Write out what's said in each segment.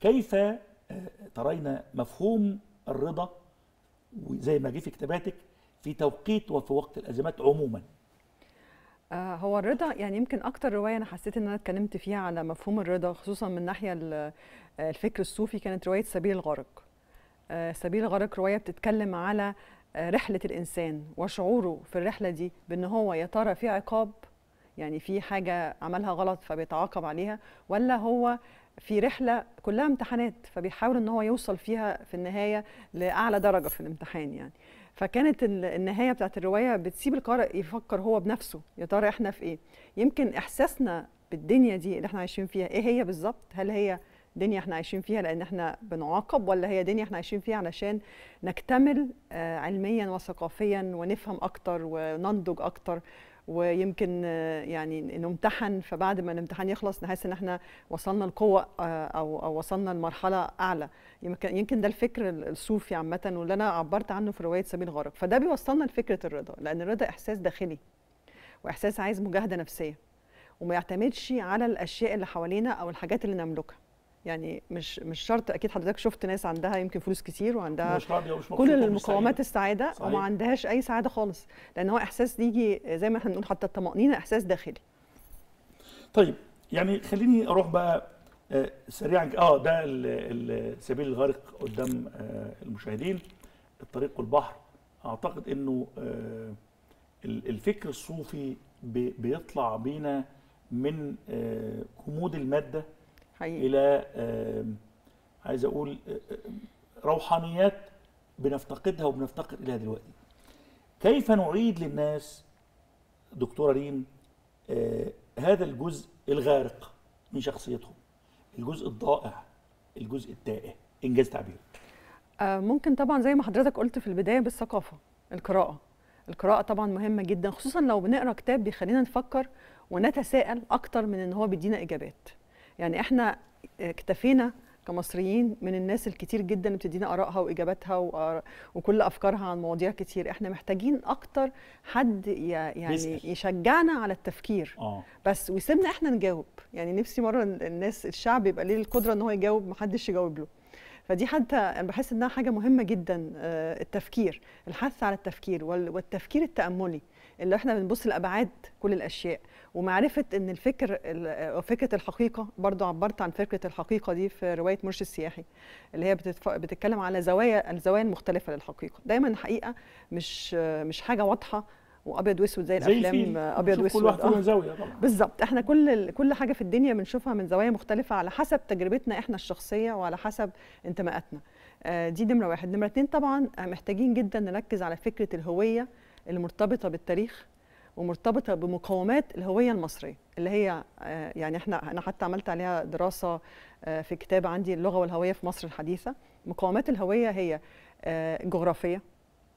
كيف آه، ترين مفهوم الرضا وزي ما جه في كتاباتك في توقيت وفي وقت الازمات عموما آه، هو الرضا يعني يمكن اكتر روايه انا حسيت ان انا اتكلمت فيها على مفهوم الرضا خصوصا من ناحيه آه، الفكر الصوفي كانت روايه سبيل الغرق سبيل الغرق روايه بتتكلم على رحله الانسان وشعوره في الرحله دي بان هو يا ترى في عقاب يعني في حاجه عملها غلط فبيتعاقب عليها ولا هو في رحله كلها امتحانات فبيحاول ان هو يوصل فيها في النهايه لاعلى درجه في الامتحان يعني فكانت النهايه بتاعت الروايه بتسيب القارئ يفكر هو بنفسه يا ترى احنا في ايه يمكن احساسنا بالدنيا دي اللي احنا عايشين فيها ايه هي بالظبط هل هي دنيا احنا عايشين فيها لان احنا بنعاقب ولا هي دنيا احنا عايشين فيها علشان نكتمل آه، علميا وثقافيا ونفهم اكتر وننضج اكتر ويمكن آه، يعني نمتحن فبعد ما الامتحان يخلص نحس ان احنا وصلنا لقوه آه، او او وصلنا لمرحله اعلى يمكن يمكن ده الفكر الصوفي عامه واللي انا عبرت عنه في روايه سبيل غرق فده بيوصلنا لفكره الرضا لان الرضا احساس داخلي واحساس عايز مجاهده نفسيه وما يعتمدش على الاشياء اللي حوالينا او الحاجات اللي نملكها يعني مش مش شرط اكيد حضرتك شفت ناس عندها يمكن فلوس كتير وعندها مش مش كل المقومات السعاده صحيح. وما عندهاش اي سعاده خالص لان هو احساس يجي زي ما احنا بنقول حتى الطمانينه احساس داخلي طيب يعني خليني اروح بقى آه، سريعا اه ده السبيل الغارق قدام آه، المشاهدين الطريق والبحر اعتقد انه آه، الفكر الصوفي بيطلع بينا من كمود الماده حقيقي. الى عايز اقول روحانيات بنفتقدها وبنفتقد اليها دلوقتي كيف نعيد للناس دكتوره ريم آه هذا الجزء الغارق من شخصيتهم الجزء الضائع الجزء التائه انجاز تعبير آه ممكن طبعا زي ما حضرتك قلت في البدايه بالثقافه القراءه القراءه طبعا مهمه جدا خصوصا لو بنقرا كتاب بيخلينا نفكر ونتساءل اكتر من ان هو بيدينا اجابات يعني احنا اكتفينا كمصريين من الناس الكتير جدا اللي بتدينا ارائها واجاباتها وكل افكارها عن مواضيع كتير احنا محتاجين اكتر حد يعني يشجعنا على التفكير أوه. بس وسيبنا احنا نجاوب يعني نفسي مره الناس الشعب يبقى ليه القدره ان هو يجاوب محدش يجاوب له فدي حتى انا بحس انها حاجه مهمه جدا آه، التفكير الحث على التفكير والتفكير التاملي اللي احنا بنبص لابعاد كل الاشياء ومعرفه ان الفكر آه، فكره الحقيقه برضو عبرت عن فكره الحقيقه دي في روايه مرشد السياحي اللي هي بتتكلم على زوايا الزوايا المختلفه للحقيقه دايما الحقيقه مش آه، مش حاجه واضحه وابيض واسود زي, زي الافلام آه، ابيض واسود كل واحد آه. زاويه طبعا بالظبط احنا كل كل حاجه في الدنيا بنشوفها من زوايا مختلفه على حسب تجربتنا احنا الشخصيه وعلى حسب انتماءاتنا آه، دي نمره واحد نمره اتنين طبعا آه، محتاجين جدا نركز على فكره الهويه المرتبطه بالتاريخ ومرتبطه بمقومات الهويه المصريه اللي هي يعني احنا انا حتى عملت عليها دراسه في كتاب عندي اللغه والهويه في مصر الحديثه مقومات الهويه هي جغرافيه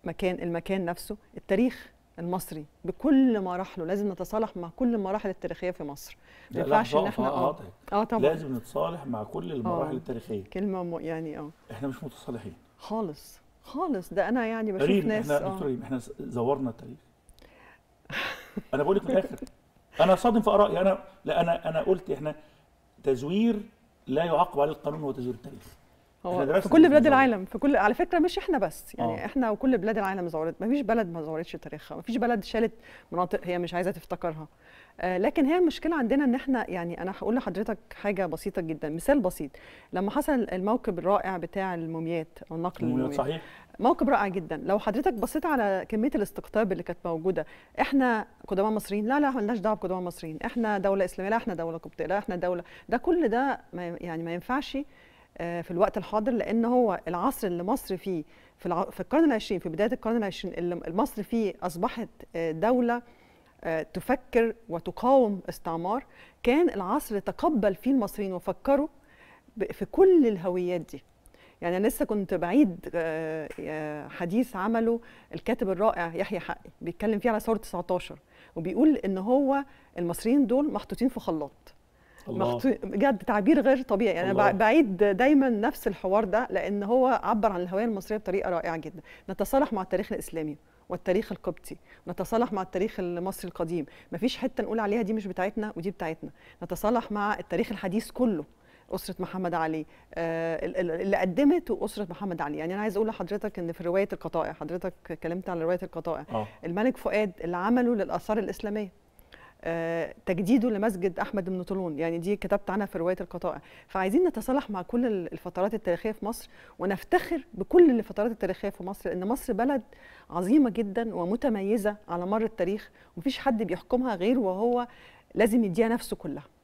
مكان المكان نفسه التاريخ المصري بكل مراحله لازم نتصالح مع كل المراحل التاريخيه في مصر ما ينفعش ان احنا اه اه طبعا لازم نتصالح مع كل المراحل آه. التاريخيه كلمه م... يعني اه احنا مش متصالحين خالص خالص ده انا يعني بشوف ريم. ناس احنا آه. دكتور ريم احنا زورنا التاريخ انا بقول لك من الاخر انا صادم في ارائي انا لا انا انا قلت احنا تزوير لا يعاقب عليه القانون هو تزوير التاريخ هو في كل بلاد العالم في كل على فكره مش احنا بس يعني أوه. احنا وكل بلاد العالم زورت ما فيش بلد ما زورتش تاريخها ما فيش بلد شالت مناطق هي مش عايزه تفتكرها آه لكن هي المشكله عندنا ان احنا يعني انا هقول لحضرتك حاجه بسيطه جدا مثال بسيط لما حصل الموكب الرائع بتاع الموميات او نقل الموميات صحيح موكب رائع جدا لو حضرتك بصيت على كميه الاستقطاب اللي كانت موجوده احنا قدماء مصريين لا لا لناش دعوه بقدماء مصريين احنا دوله اسلاميه لا احنا دوله قبطيه لا احنا دوله ده كل ده ما يعني ما ينفعش آه، في الوقت الحاضر لان هو العصر اللي مصر فيه في, في القرن العشرين في بدايه القرن العشرين اللي مصر فيه اصبحت آه، دوله آه، تفكر وتقاوم استعمار كان العصر تقبل فيه المصريين وفكروا في كل الهويات دي يعني انا لسه كنت بعيد حديث عمله الكاتب الرائع يحيى حقي بيتكلم فيه على ثوره 19 وبيقول ان هو المصريين دول محطوطين في خلاط مخطو... بجد تعبير غير طبيعي يعني انا بعيد دايما نفس الحوار ده لان هو عبر عن الهويه المصريه بطريقه رائعه جدا نتصالح مع التاريخ الاسلامي والتاريخ القبطي نتصالح مع التاريخ المصري القديم مفيش حته نقول عليها دي مش بتاعتنا ودي بتاعتنا نتصالح مع التاريخ الحديث كله أسرة محمد علي آه اللي قدمت أسرة محمد علي يعني أنا عايز أقول لحضرتك إن في رواية القطائع حضرتك اتكلمت على رواية القطائع أوه. الملك فؤاد اللي عمله للآثار الإسلامية آه، تجديده لمسجد احمد بن طولون يعني دي كتبت عنها في روايه القطائع فعايزين نتصالح مع كل الفترات التاريخيه في مصر ونفتخر بكل الفترات التاريخيه في مصر لان مصر بلد عظيمه جدا ومتميزه على مر التاريخ ومفيش حد بيحكمها غير وهو لازم يديها نفسه كلها